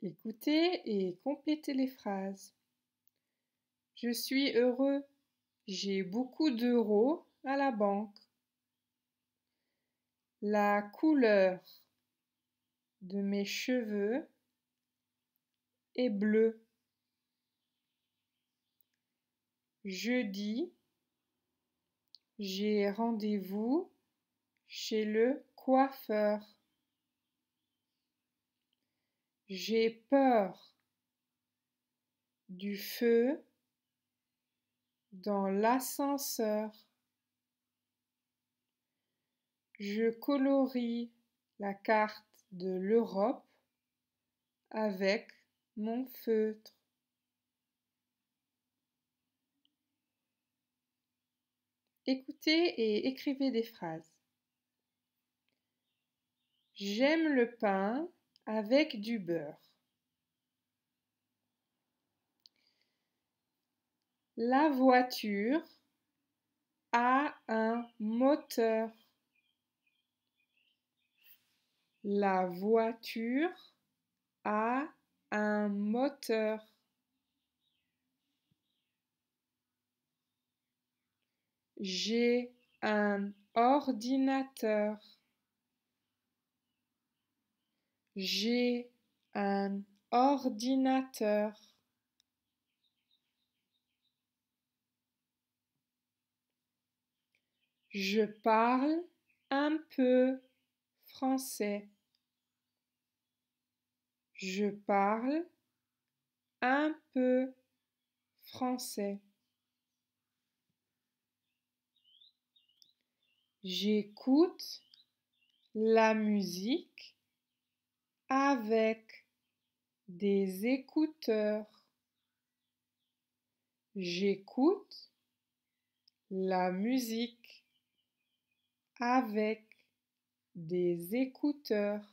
Écoutez et complétez les phrases. Je suis heureux. J'ai beaucoup d'euros à la banque. La couleur de mes cheveux est bleue. Jeudi, j'ai rendez-vous chez le coiffeur. J'ai peur du feu dans l'ascenseur. Je colorie la carte de l'Europe avec mon feutre. Écoutez et écrivez des phrases. J'aime le pain avec du beurre. La voiture a un moteur. La voiture a un moteur. J'ai un ordinateur. J'ai un ordinateur. Je parle un peu français. Je parle un peu français. J'écoute la musique avec des écouteurs. J'écoute la musique avec des écouteurs.